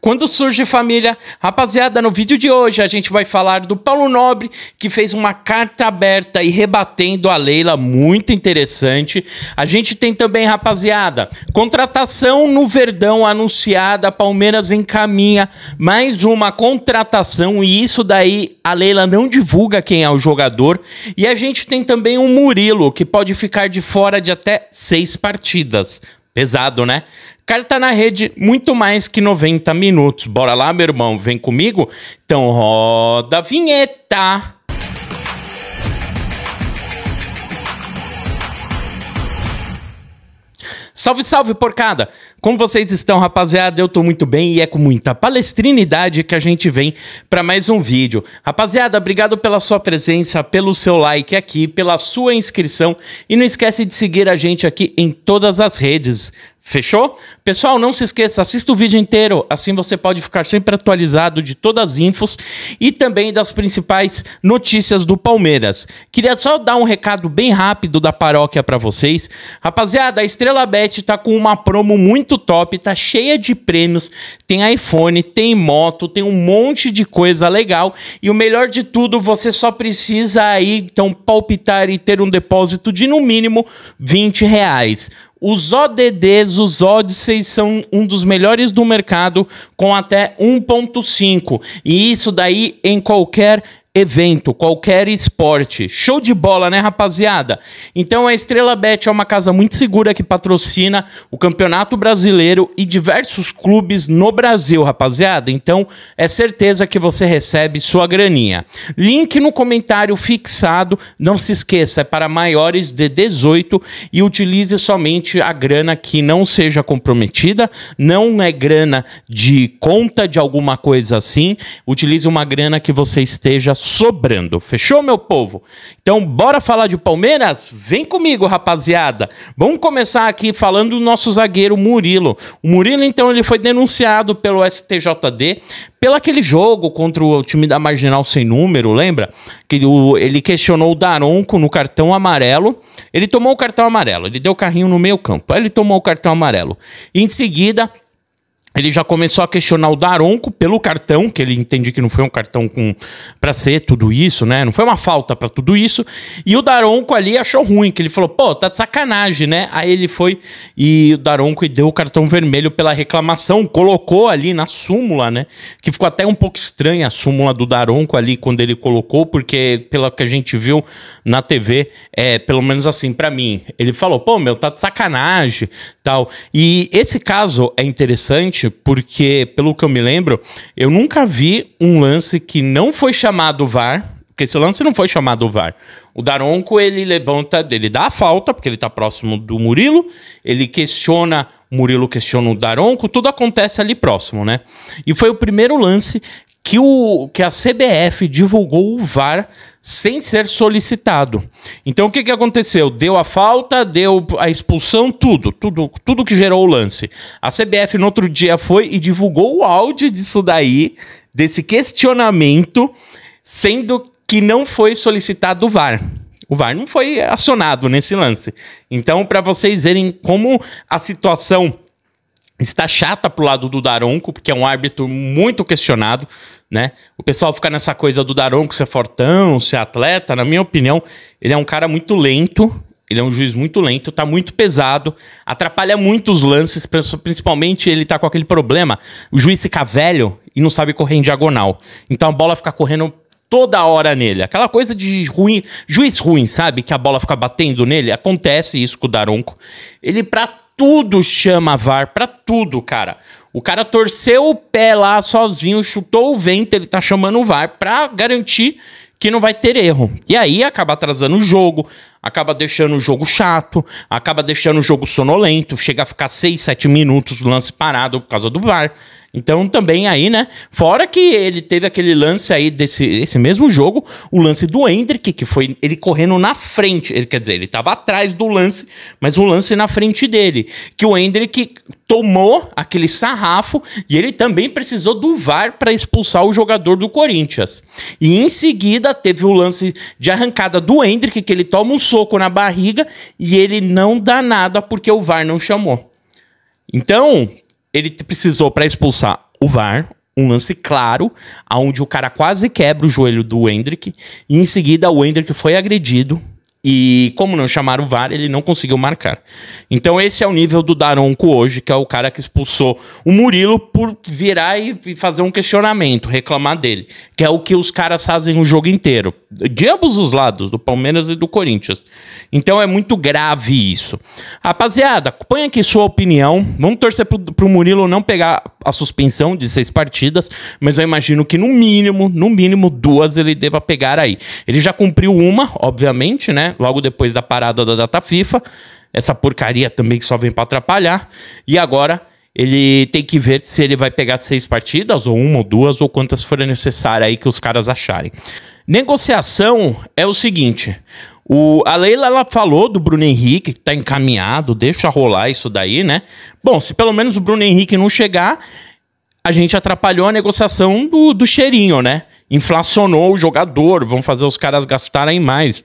Quando surge família? Rapaziada, no vídeo de hoje a gente vai falar do Paulo Nobre, que fez uma carta aberta e rebatendo a Leila, muito interessante. A gente tem também, rapaziada, contratação no Verdão anunciada, Palmeiras encaminha mais uma contratação e isso daí a Leila não divulga quem é o jogador. E a gente tem também o um Murilo, que pode ficar de fora de até seis partidas. Pesado, né? cara tá na rede muito mais que 90 minutos. Bora lá, meu irmão, vem comigo? Então roda a vinheta! Salve, salve, porcada! Como vocês estão, rapaziada? Eu tô muito bem e é com muita palestrinidade que a gente vem para mais um vídeo. Rapaziada, obrigado pela sua presença, pelo seu like aqui, pela sua inscrição e não esquece de seguir a gente aqui em todas as redes. Fischer Pessoal, não se esqueça, assista o vídeo inteiro, assim você pode ficar sempre atualizado de todas as infos e também das principais notícias do Palmeiras. Queria só dar um recado bem rápido da paróquia para vocês. Rapaziada, a Estrela Bet tá com uma promo muito top, tá cheia de prêmios, tem iPhone, tem moto, tem um monte de coisa legal e o melhor de tudo, você só precisa aí então palpitar e ter um depósito de no mínimo 20 reais. Os ODDs, os odds vocês são um dos melhores do mercado com até 1.5. E isso daí em qualquer evento, qualquer esporte. Show de bola, né, rapaziada? Então a Estrela Bet é uma casa muito segura que patrocina o Campeonato Brasileiro e diversos clubes no Brasil, rapaziada. Então é certeza que você recebe sua graninha. Link no comentário fixado. Não se esqueça, é para maiores de 18 e utilize somente a grana que não seja comprometida, não é grana de conta de alguma coisa assim. Utilize uma grana que você esteja sobrando. Fechou, meu povo? Então, bora falar de Palmeiras? Vem comigo, rapaziada. Vamos começar aqui falando do nosso zagueiro Murilo. O Murilo, então, ele foi denunciado pelo STJD pelo aquele jogo contra o time da Marginal Sem Número, lembra? Que o, ele questionou o Daronco no cartão amarelo. Ele tomou o cartão amarelo, ele deu o carrinho no meio campo. Aí ele tomou o cartão amarelo. Em seguida, ele já começou a questionar o Daronco pelo cartão, que ele entende que não foi um cartão com para ser tudo isso, né? Não foi uma falta para tudo isso. E o Daronco ali achou ruim, que ele falou: "Pô, tá de sacanagem, né?". Aí ele foi e o Daronco deu o cartão vermelho pela reclamação, colocou ali na súmula, né? Que ficou até um pouco estranha a súmula do Daronco ali quando ele colocou, porque pelo que a gente viu na TV, é, pelo menos assim para mim, ele falou: "Pô, meu, tá de sacanagem, tal. E esse caso é interessante porque, pelo que eu me lembro, eu nunca vi um lance que não foi chamado VAR, porque esse lance não foi chamado VAR. O Daronco, ele levanta, ele dá a falta, porque ele tá próximo do Murilo, ele questiona, o Murilo questiona o Daronco, tudo acontece ali próximo, né? E foi o primeiro lance que, o, que a CBF divulgou o VAR sem ser solicitado. Então o que, que aconteceu? Deu a falta, deu a expulsão, tudo, tudo, tudo que gerou o lance. A CBF no outro dia foi e divulgou o áudio disso daí, desse questionamento, sendo que não foi solicitado o VAR. O VAR não foi acionado nesse lance. Então, para vocês verem como a situação está chata pro lado do Daronco, porque é um árbitro muito questionado, né? O pessoal fica nessa coisa do Daronco ser fortão, ser atleta, na minha opinião, ele é um cara muito lento, ele é um juiz muito lento, tá muito pesado, atrapalha muito os lances, principalmente ele tá com aquele problema, o juiz fica velho e não sabe correr em diagonal. Então a bola fica correndo toda hora nele. Aquela coisa de ruim, juiz ruim, sabe? Que a bola fica batendo nele, acontece isso com o Daronco. Ele para tudo chama VAR, pra tudo, cara. O cara torceu o pé lá sozinho, chutou o vento, ele tá chamando o VAR pra garantir que não vai ter erro. E aí acaba atrasando o jogo, acaba deixando o jogo chato, acaba deixando o jogo sonolento, chega a ficar 6, 7 minutos o lance parado por causa do VAR. Então também aí, né? Fora que ele teve aquele lance aí desse esse mesmo jogo, o lance do Hendrick, que foi ele correndo na frente. Ele quer dizer, ele estava atrás do lance, mas o lance na frente dele. Que o Hendrick tomou aquele sarrafo e ele também precisou do VAR para expulsar o jogador do Corinthians. E em seguida teve o lance de arrancada do Hendrick, que ele toma um soco na barriga e ele não dá nada porque o VAR não chamou. Então, ele precisou para expulsar o VAR, um lance claro, aonde o cara quase quebra o joelho do Hendrick, e em seguida o Hendrick foi agredido e como não chamaram o VAR, ele não conseguiu marcar. Então esse é o nível do Daronco hoje, que é o cara que expulsou o Murilo por virar e fazer um questionamento, reclamar dele. Que é o que os caras fazem o jogo inteiro. De ambos os lados, do Palmeiras e do Corinthians. Então é muito grave isso. Rapaziada, põe aqui sua opinião. Vamos torcer pro, pro Murilo não pegar a suspensão de seis partidas, mas eu imagino que no mínimo, no mínimo duas ele deva pegar aí. Ele já cumpriu uma, obviamente, né? Logo depois da parada da data FIFA, essa porcaria também que só vem para atrapalhar. E agora ele tem que ver se ele vai pegar seis partidas, ou uma ou duas, ou quantas forem necessárias aí que os caras acharem. Negociação é o seguinte: o, a Leila ela falou do Bruno Henrique, que tá encaminhado, deixa rolar isso daí, né? Bom, se pelo menos o Bruno Henrique não chegar, a gente atrapalhou a negociação do, do cheirinho, né? Inflacionou o jogador, vão fazer os caras gastarem mais.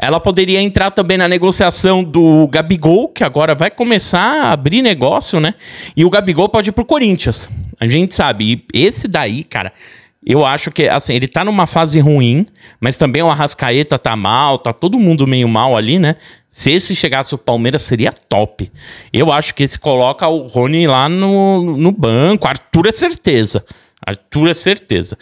Ela poderia entrar também na negociação do Gabigol, que agora vai começar a abrir negócio, né? E o Gabigol pode ir pro Corinthians. A gente sabe. E esse daí, cara, eu acho que, assim, ele tá numa fase ruim, mas também o Arrascaeta tá mal, tá todo mundo meio mal ali, né? Se esse chegasse o Palmeiras, seria top. Eu acho que esse coloca o Rony lá no, no banco. Arthur é certeza. Arthur é certeza.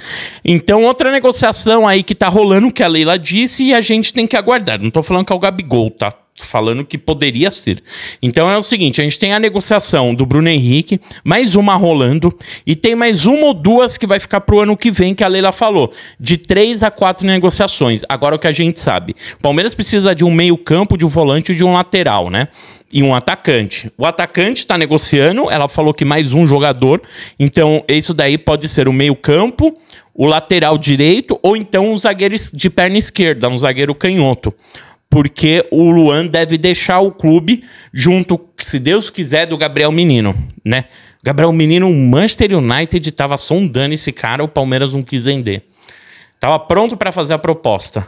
Então, outra negociação aí que tá rolando, que a Leila disse, e a gente tem que aguardar. Não tô falando que é o Gabigol, tá? falando que poderia ser. Então é o seguinte: a gente tem a negociação do Bruno Henrique, mais uma rolando, e tem mais uma ou duas que vai ficar pro ano que vem, que a Leila falou. De três a quatro negociações. Agora o que a gente sabe: Palmeiras precisa de um meio-campo, de um volante e de um lateral, né? E um atacante. O atacante está negociando, ela falou que mais um jogador. Então, isso daí pode ser o meio-campo, o lateral direito, ou então um zagueiro de perna esquerda, um zagueiro canhoto porque o Luan deve deixar o clube junto, se Deus quiser, do Gabriel Menino, né? Gabriel Menino, o Manchester United estava sondando esse cara, o Palmeiras não quis vender. Tava pronto para fazer a proposta.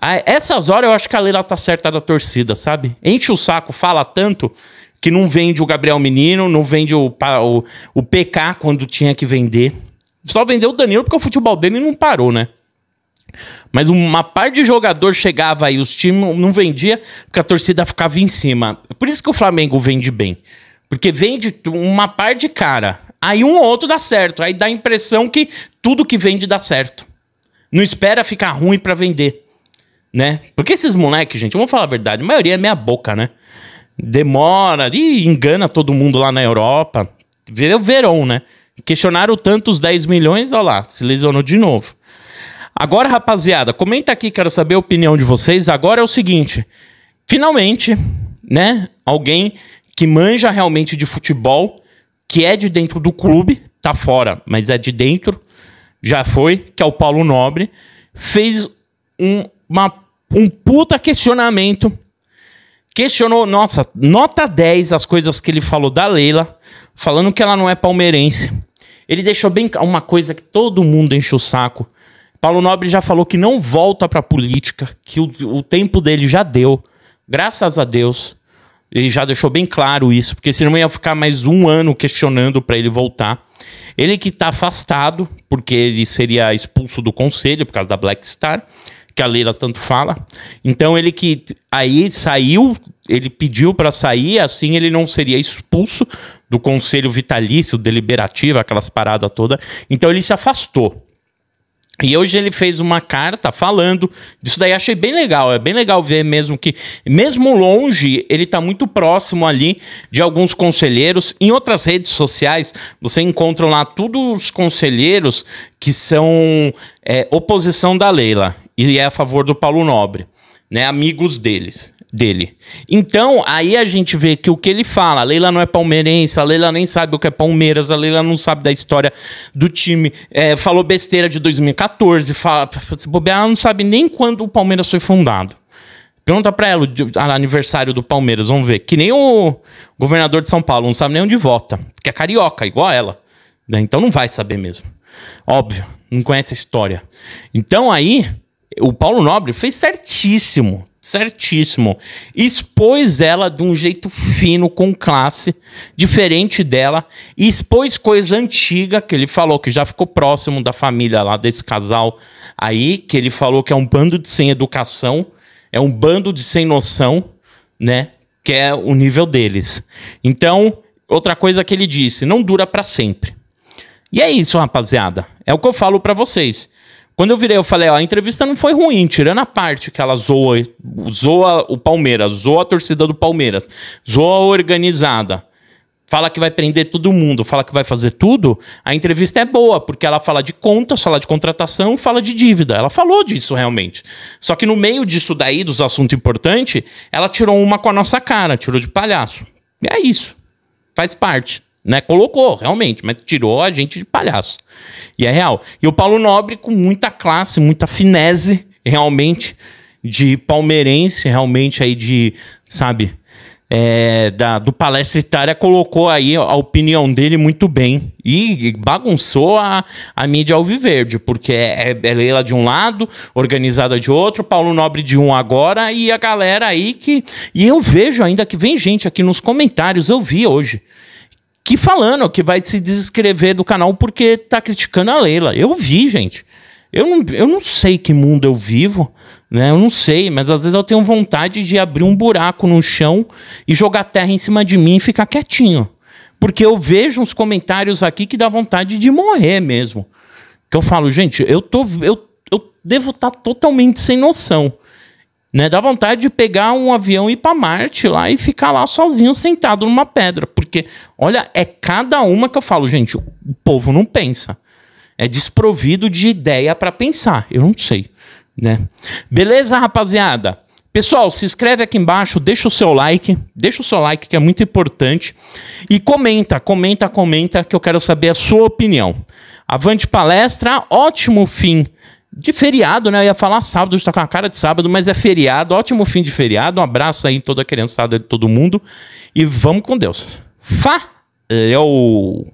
A essas horas eu acho que a Leila tá certa da torcida, sabe? Enche o saco, fala tanto que não vende o Gabriel Menino, não vende o, o, o PK quando tinha que vender. Só vendeu o Danilo porque o futebol dele não parou, né? Mas uma parte de jogador chegava aí, os times não vendia, porque a torcida ficava em cima. Por isso que o Flamengo vende bem. Porque vende uma par de cara. Aí um ou outro dá certo. Aí dá a impressão que tudo que vende dá certo. Não espera ficar ruim para vender. Né? Porque esses moleques, gente, vamos falar a verdade, a maioria é meia boca, né? Demora, e engana todo mundo lá na Europa. Veio o Verão, né? Questionaram tanto os 10 milhões, olha lá, se lesionou de novo. Agora, rapaziada, comenta aqui, quero saber a opinião de vocês. Agora é o seguinte: finalmente, né? Alguém que manja realmente de futebol, que é de dentro do clube, tá fora, mas é de dentro, já foi, que é o Paulo Nobre, fez um, uma, um puta questionamento. Questionou, nossa, nota 10 as coisas que ele falou da Leila, falando que ela não é palmeirense. Ele deixou bem uma coisa que todo mundo enche o saco Paulo Nobre já falou que não volta para política, que o, o tempo dele já deu, graças a Deus. Ele já deixou bem claro isso, porque senão ia ficar mais um ano questionando para ele voltar. Ele que está afastado, porque ele seria expulso do conselho por causa da Black Star, que a Leila tanto fala. Então ele que aí saiu, ele pediu para sair, assim ele não seria expulso do conselho vitalício, deliberativo, aquelas paradas toda. Então ele se afastou. E hoje ele fez uma carta falando disso daí, achei bem legal. É bem legal ver mesmo que, mesmo longe, ele está muito próximo ali de alguns conselheiros. Em outras redes sociais, você encontra lá todos os conselheiros que são é, oposição da Leila e é a favor do Paulo Nobre, né? Amigos deles dele. Então, aí a gente vê que o que ele fala, a Leila não é palmeirense, a Leila nem sabe o que é Palmeiras, a Leila não sabe da história do time, é, falou besteira de 2014, fala, se bobear, ela não sabe nem quando o Palmeiras foi fundado. Pergunta pra ela o aniversário do Palmeiras, vamos ver. Que nem o governador de São Paulo, não sabe nem onde vota, porque é carioca, igual ela. Né? Então não vai saber mesmo. Óbvio, não conhece a história. Então aí, o Paulo Nobre fez certíssimo certíssimo. Expôs ela de um jeito fino, com classe, diferente dela. Expôs coisa antiga que ele falou, que já ficou próximo da família lá, desse casal aí, que ele falou que é um bando de sem educação, é um bando de sem noção, né? Que é o nível deles. Então, outra coisa que ele disse: não dura para sempre. E é isso, rapaziada. É o que eu falo para vocês. Quando eu virei, eu falei, ó, a entrevista não foi ruim, tirando a parte que ela zoa, zoa o Palmeiras, zoa a torcida do Palmeiras, zoa a organizada, fala que vai prender todo mundo, fala que vai fazer tudo, a entrevista é boa, porque ela fala de contas, fala de contratação, fala de dívida. Ela falou disso realmente. Só que no meio disso daí, dos assuntos importantes, ela tirou uma com a nossa cara, tirou de palhaço. E é isso. Faz parte né? Colocou, realmente, mas tirou a gente de palhaço. E é real. E o Paulo Nobre com muita classe, muita finese, realmente, de palmeirense, realmente aí de, sabe, é, da, do Palestra Itália colocou aí a opinião dele muito bem e bagunçou a, a mídia alviverde, porque é, é, é Leila de um lado, organizada de outro, Paulo Nobre de um agora e a galera aí que. E eu vejo ainda que vem gente aqui nos comentários, eu vi hoje que falando que vai se descrever do canal porque tá criticando a Leila. Eu vi, gente. Eu não, eu não sei que mundo eu vivo, né? Eu não sei, mas às vezes eu tenho vontade de abrir um buraco no chão e jogar terra em cima de mim e ficar quietinho. Porque eu vejo uns comentários aqui que dá vontade de morrer mesmo. Que eu falo, gente, eu tô eu, eu devo estar tá totalmente sem noção. Né? Dá vontade de pegar um avião e ir para Marte lá e ficar lá sozinho sentado numa pedra, porque olha, é cada uma que eu falo, gente, o povo não pensa. É desprovido de ideia para pensar. Eu não sei, né? Beleza, rapaziada? Pessoal, se inscreve aqui embaixo, deixa o seu like, deixa o seu like que é muito importante e comenta, comenta, comenta que eu quero saber a sua opinião. Avante palestra, ótimo fim de feriado, né? Eu ia falar sábado, está com a cara de sábado, mas é feriado. Ótimo fim de feriado. Um abraço aí toda a criançada de todo mundo. E vamos com Deus. Valeu! É